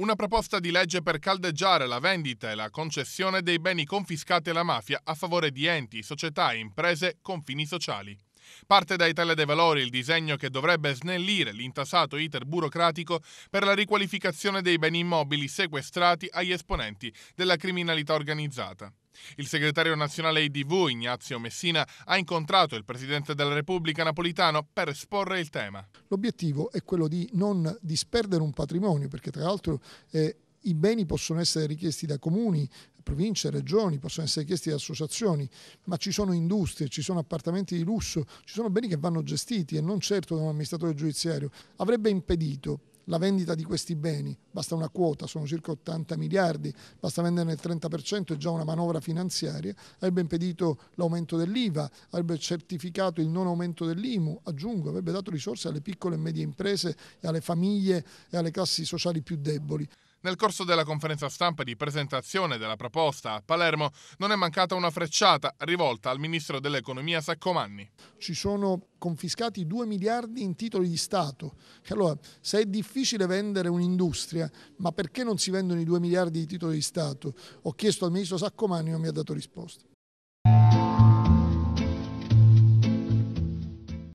Una proposta di legge per caldeggiare la vendita e la concessione dei beni confiscati alla mafia a favore di enti, società e imprese con fini sociali. Parte da Italia dei Valori il disegno che dovrebbe snellire l'intasato iter burocratico per la riqualificazione dei beni immobili sequestrati agli esponenti della criminalità organizzata. Il segretario nazionale IDV, Ignazio Messina, ha incontrato il presidente della Repubblica Napolitano per esporre il tema. L'obiettivo è quello di non disperdere un patrimonio, perché tra l'altro eh, i beni possono essere richiesti da comuni, province, regioni, possono essere richiesti da associazioni, ma ci sono industrie, ci sono appartamenti di lusso, ci sono beni che vanno gestiti e non certo da un amministratore giudiziario. Avrebbe impedito la vendita di questi beni, basta una quota, sono circa 80 miliardi, basta venderne il 30% è già una manovra finanziaria, avrebbe impedito l'aumento dell'IVA, avrebbe certificato il non aumento dell'IMU, aggiungo, avrebbe dato risorse alle piccole e medie imprese e alle famiglie e alle classi sociali più deboli. Nel corso della conferenza stampa di presentazione della proposta a Palermo non è mancata una frecciata rivolta al ministro dell'economia Saccomanni. Ci sono confiscati 2 miliardi in titoli di Stato. Allora, se è difficile vendere un'industria, ma perché non si vendono i 2 miliardi di titoli di Stato? Ho chiesto al ministro Saccomanni e non mi ha dato risposta.